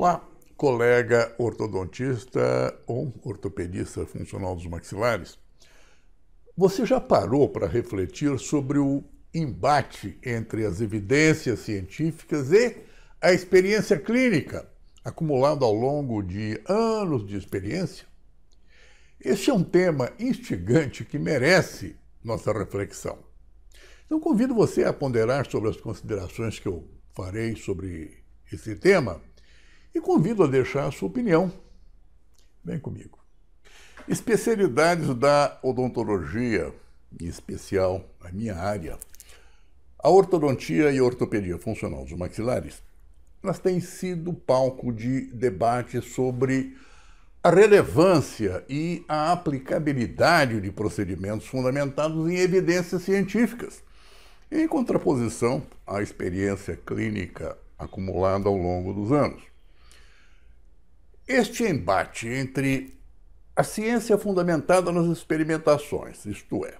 Olá, colega ortodontista ou ortopedista funcional dos maxilares. Você já parou para refletir sobre o embate entre as evidências científicas e a experiência clínica acumulada ao longo de anos de experiência? Este é um tema instigante que merece nossa reflexão. Então convido você a ponderar sobre as considerações que eu farei sobre esse tema e convido a deixar a sua opinião. Vem comigo. Especialidades da odontologia, em especial a minha área, a ortodontia e a ortopedia funcional dos maxilares, elas têm sido palco de debate sobre a relevância e a aplicabilidade de procedimentos fundamentados em evidências científicas, em contraposição à experiência clínica acumulada ao longo dos anos. Este embate entre a ciência fundamentada nas experimentações, isto é,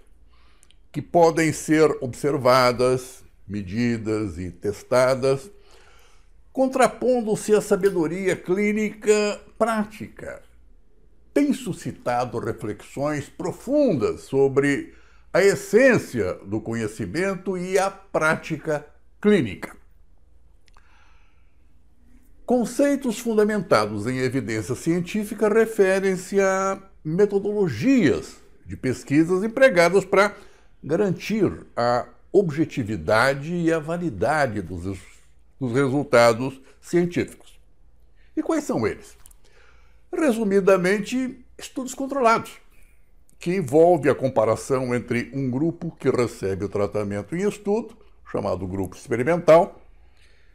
que podem ser observadas, medidas e testadas, contrapondo-se à sabedoria clínica prática, tem suscitado reflexões profundas sobre a essência do conhecimento e a prática clínica. Conceitos fundamentados em evidência científica referem-se a metodologias de pesquisas empregadas para garantir a objetividade e a validade dos, dos resultados científicos. E quais são eles? Resumidamente, estudos controlados, que envolve a comparação entre um grupo que recebe o tratamento em estudo, chamado grupo experimental,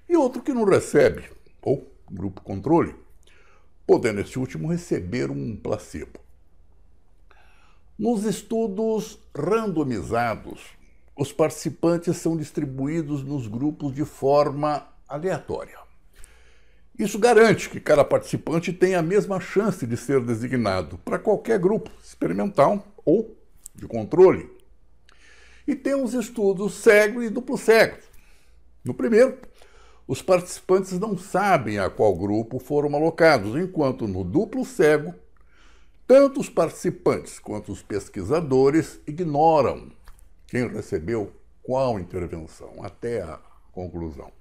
e outro que não recebe, ou grupo controle, podendo este último receber um placebo. Nos estudos randomizados, os participantes são distribuídos nos grupos de forma aleatória. Isso garante que cada participante tenha a mesma chance de ser designado para qualquer grupo experimental ou de controle. E temos estudos cego e duplo cego. No primeiro, os participantes não sabem a qual grupo foram alocados, enquanto no duplo cego, tanto os participantes quanto os pesquisadores ignoram quem recebeu qual intervenção, até a conclusão.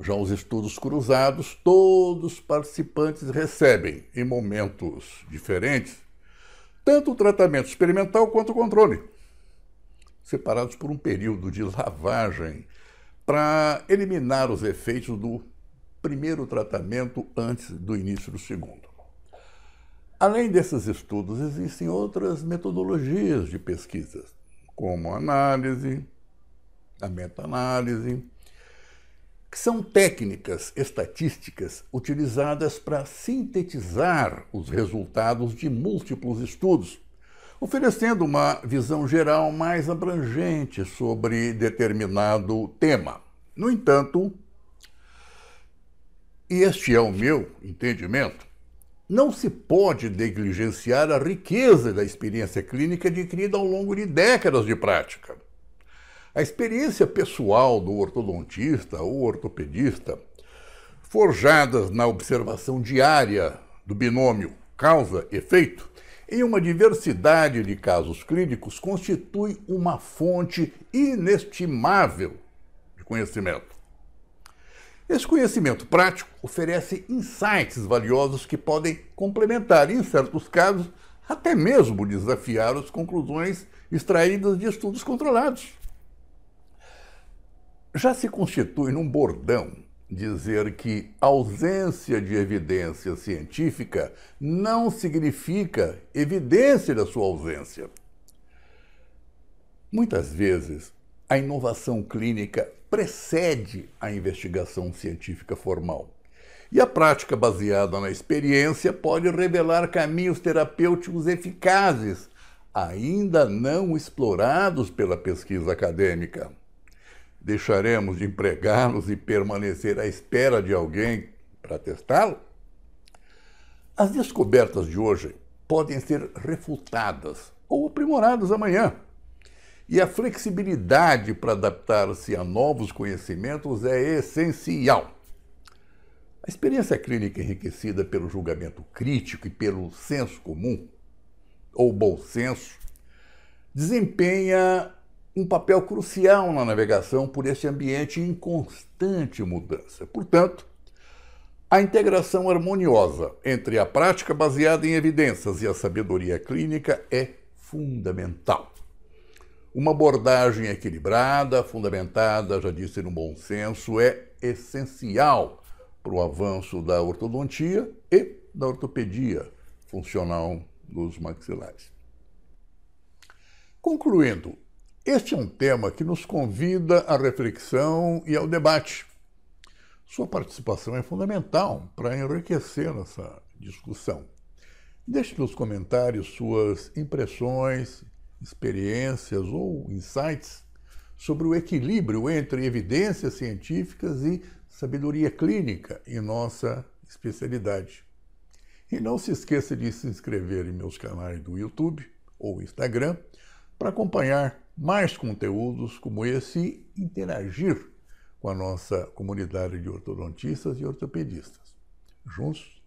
Já os estudos cruzados, todos os participantes recebem, em momentos diferentes, tanto o tratamento experimental quanto o controle, separados por um período de lavagem para eliminar os efeitos do primeiro tratamento antes do início do segundo. Além desses estudos, existem outras metodologias de pesquisas, como análise, a meta-análise, que são técnicas estatísticas utilizadas para sintetizar os resultados de múltiplos estudos oferecendo uma visão geral mais abrangente sobre determinado tema. No entanto, e este é o meu entendimento, não se pode negligenciar a riqueza da experiência clínica adquirida ao longo de décadas de prática. A experiência pessoal do ortodontista ou ortopedista, forjadas na observação diária do binômio causa-efeito, em uma diversidade de casos clínicos, constitui uma fonte inestimável de conhecimento. Esse conhecimento prático oferece insights valiosos que podem complementar, em certos casos, até mesmo desafiar as conclusões extraídas de estudos controlados. Já se constitui num bordão dizer que ausência de evidência científica não significa evidência da sua ausência. Muitas vezes, a inovação clínica precede a investigação científica formal. E a prática baseada na experiência pode revelar caminhos terapêuticos eficazes, ainda não explorados pela pesquisa acadêmica deixaremos de empregá-los e permanecer à espera de alguém para testá-lo? As descobertas de hoje podem ser refutadas ou aprimoradas amanhã. E a flexibilidade para adaptar-se a novos conhecimentos é essencial. A experiência clínica enriquecida pelo julgamento crítico e pelo senso comum, ou bom senso, desempenha um papel crucial na navegação por esse ambiente em constante mudança. Portanto, a integração harmoniosa entre a prática baseada em evidências e a sabedoria clínica é fundamental. Uma abordagem equilibrada, fundamentada, já disse, no bom senso, é essencial para o avanço da ortodontia e da ortopedia funcional dos maxilares. Concluindo, este é um tema que nos convida à reflexão e ao debate. Sua participação é fundamental para enriquecer nossa discussão. Deixe nos comentários suas impressões, experiências ou insights sobre o equilíbrio entre evidências científicas e sabedoria clínica em nossa especialidade. E não se esqueça de se inscrever em meus canais do YouTube ou Instagram para acompanhar mais conteúdos como esse e interagir com a nossa comunidade de ortodontistas e ortopedistas. Juntos,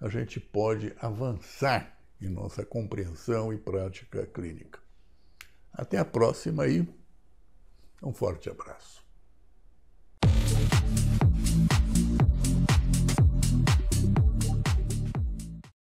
a gente pode avançar em nossa compreensão e prática clínica. Até a próxima e um forte abraço.